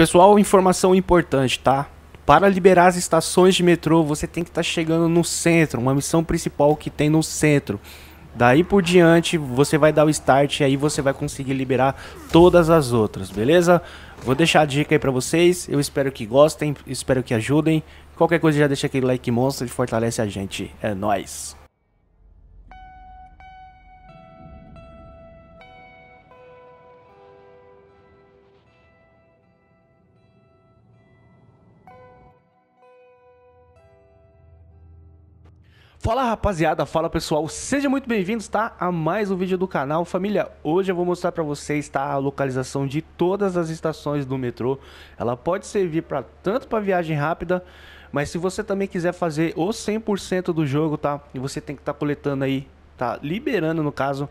Pessoal, informação importante, tá? Para liberar as estações de metrô, você tem que estar tá chegando no centro, uma missão principal que tem no centro. Daí por diante, você vai dar o start e aí você vai conseguir liberar todas as outras, beleza? Vou deixar a dica aí pra vocês, eu espero que gostem, espero que ajudem. Qualquer coisa já deixa aquele like monstro e fortalece a gente. É nóis! Fala rapaziada, fala pessoal, sejam muito bem-vindos, tá? A mais um vídeo do canal Família. Hoje eu vou mostrar pra vocês, tá? A localização de todas as estações do metrô. Ela pode servir para tanto para viagem rápida, mas se você também quiser fazer o 100% do jogo, tá? E você tem que estar tá coletando aí, tá? Liberando, no caso,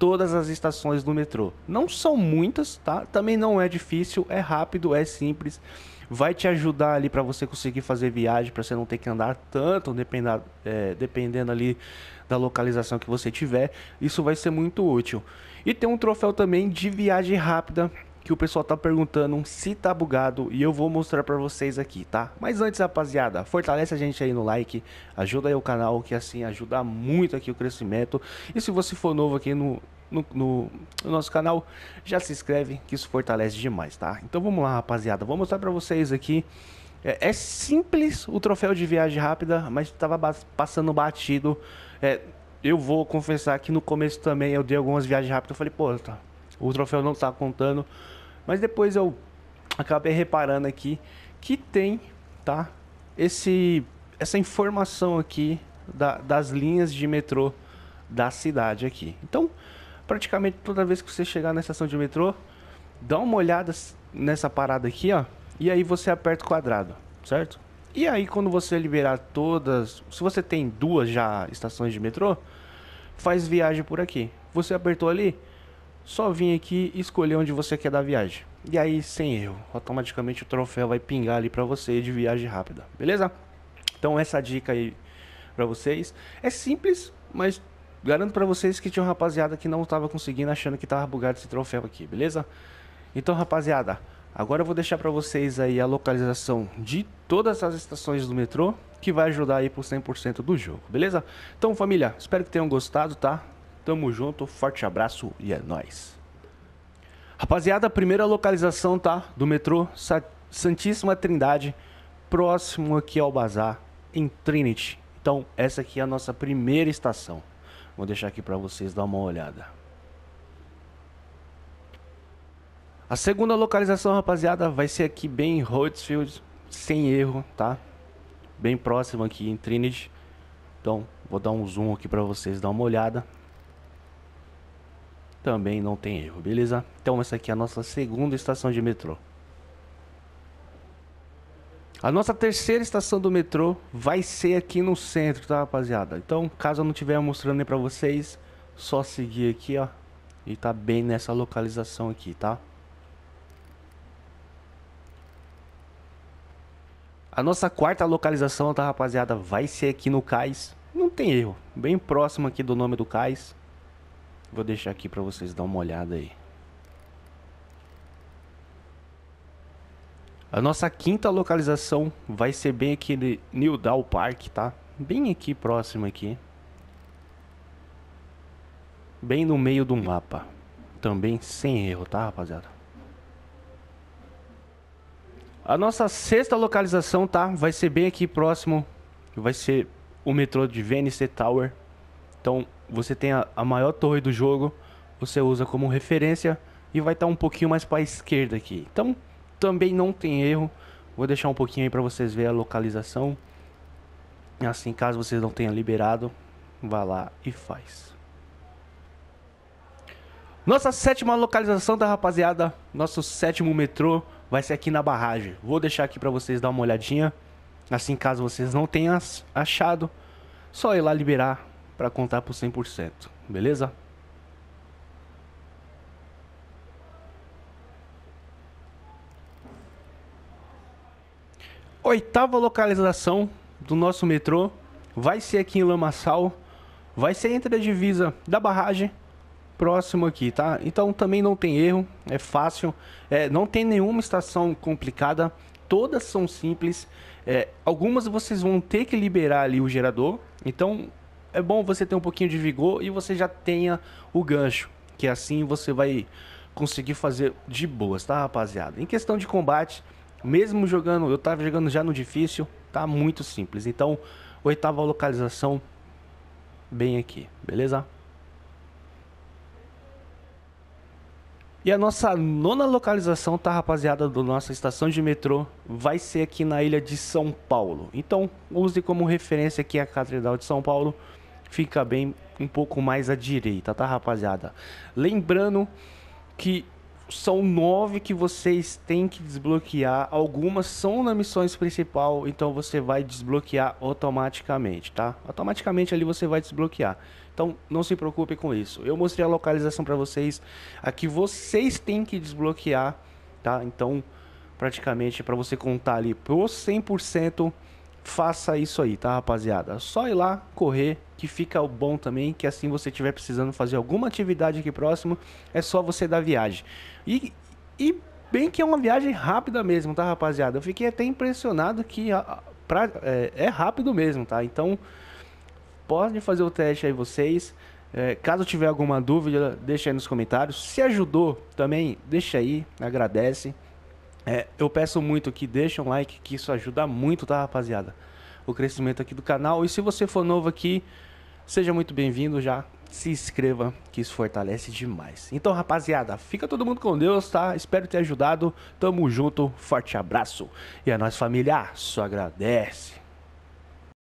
todas as estações do metrô. Não são muitas, tá? Também não é difícil, é rápido, é simples vai te ajudar ali para você conseguir fazer viagem, para você não ter que andar tanto, dependendo, é, dependendo ali da localização que você tiver. Isso vai ser muito útil. E tem um troféu também de viagem rápida que o pessoal tá perguntando se tá bugado e eu vou mostrar para vocês aqui, tá? Mas antes, rapaziada, fortalece a gente aí no like, ajuda aí o canal, que assim ajuda muito aqui o crescimento. E se você for novo aqui no, no, no, no nosso canal, já se inscreve, que isso fortalece demais, tá? Então vamos lá, rapaziada, vou mostrar para vocês aqui. É, é, simples o troféu de viagem rápida, mas estava passando batido. É, eu vou confessar que no começo também eu dei algumas viagens rápidas, eu falei, pô, tá o troféu não está contando. Mas depois eu acabei reparando aqui que tem, tá? Esse, essa informação aqui da, das linhas de metrô da cidade aqui. Então, praticamente toda vez que você chegar na estação de metrô, dá uma olhada nessa parada aqui, ó. E aí você aperta o quadrado, certo? E aí quando você liberar todas, se você tem duas já estações de metrô, faz viagem por aqui. Você apertou ali, só vir aqui e escolher onde você quer dar viagem. E aí, sem erro, automaticamente o troféu vai pingar ali para você de viagem rápida, beleza? Então essa dica aí para vocês é simples, mas garanto para vocês que tinha um rapaziada que não estava conseguindo achando que tava bugado esse troféu aqui, beleza? Então, rapaziada, agora eu vou deixar para vocês aí a localização de todas as estações do metrô, que vai ajudar aí pro 100% do jogo, beleza? Então, família, espero que tenham gostado, tá? Tamo junto, forte abraço e é nóis. Rapaziada, primeira localização, tá? Do metrô Santíssima Trindade, próximo aqui ao Bazar, em Trinity. Então, essa aqui é a nossa primeira estação. Vou deixar aqui para vocês dar uma olhada. A segunda localização, rapaziada, vai ser aqui bem em Huddersfield, sem erro, tá? Bem próximo aqui em Trinity. Então, vou dar um zoom aqui para vocês dar uma olhada também não tem erro, beleza? Então essa aqui é a nossa segunda estação de metrô. A nossa terceira estação do metrô vai ser aqui no centro, tá rapaziada? Então caso eu não estiver mostrando aí pra vocês, só seguir aqui, ó. E tá bem nessa localização aqui, tá? A nossa quarta localização, tá rapaziada, vai ser aqui no cais. Não tem erro, bem próximo aqui do nome do cais. Vou deixar aqui para vocês dar uma olhada aí. A nossa quinta localização vai ser bem aqui de Newdal Park, tá? Bem aqui próximo aqui. Bem no meio do mapa. Também sem erro, tá, rapaziada? A nossa sexta localização, tá? Vai ser bem aqui próximo. Vai ser o metrô de Venice Tower. Então você tem a, a maior torre do jogo, você usa como referência e vai estar tá um pouquinho mais para a esquerda aqui. Então também não tem erro. Vou deixar um pouquinho aí para vocês verem a localização. Assim, caso vocês não tenham liberado, vá lá e faz. Nossa sétima localização da tá, rapaziada, nosso sétimo metrô vai ser aqui na barragem. Vou deixar aqui para vocês dar uma olhadinha. Assim, caso vocês não tenham achado, só ir lá liberar para contar por 100%, beleza? Oitava localização do nosso metrô vai ser aqui em Lamaçal, vai ser entre a divisa da barragem próximo aqui, tá? Então também não tem erro, é fácil, é, não tem nenhuma estação complicada, todas são simples. É, algumas vocês vão ter que liberar ali o gerador, então é bom você ter um pouquinho de vigor e você já tenha o gancho, que assim você vai conseguir fazer de boas, tá, rapaziada? Em questão de combate, mesmo jogando, eu tava jogando já no difícil, tá muito simples. Então, oitava localização bem aqui, beleza? E a nossa nona localização, tá, rapaziada, da nossa estação de metrô, vai ser aqui na ilha de São Paulo. Então, use como referência aqui a Catedral de São Paulo fica bem um pouco mais à direita, tá, rapaziada? Lembrando que são nove que vocês têm que desbloquear. Algumas são na missões principal, então você vai desbloquear automaticamente, tá? Automaticamente ali você vai desbloquear. Então não se preocupe com isso. Eu mostrei a localização para vocês. Aqui vocês têm que desbloquear, tá? Então praticamente para você contar ali pro 100% faça isso aí, tá, rapaziada? Só ir lá, correr, que fica bom também, que assim você estiver precisando fazer alguma atividade aqui próximo, é só você dar viagem. E, e bem que é uma viagem rápida mesmo, tá, rapaziada? Eu fiquei até impressionado que a, a, pra, é, é, rápido mesmo, tá? Então, pode fazer o teste aí vocês. É, caso tiver alguma dúvida, deixa aí nos comentários. Se ajudou também, deixa aí, agradece. É, eu peço muito que deixe um like, que isso ajuda muito, tá, rapaziada? O crescimento aqui do canal. E se você for novo aqui, seja muito bem-vindo já. Se inscreva, que isso fortalece demais. Então, rapaziada, fica todo mundo com Deus, tá? Espero ter ajudado. Tamo junto, forte abraço. E a nossa família só agradece.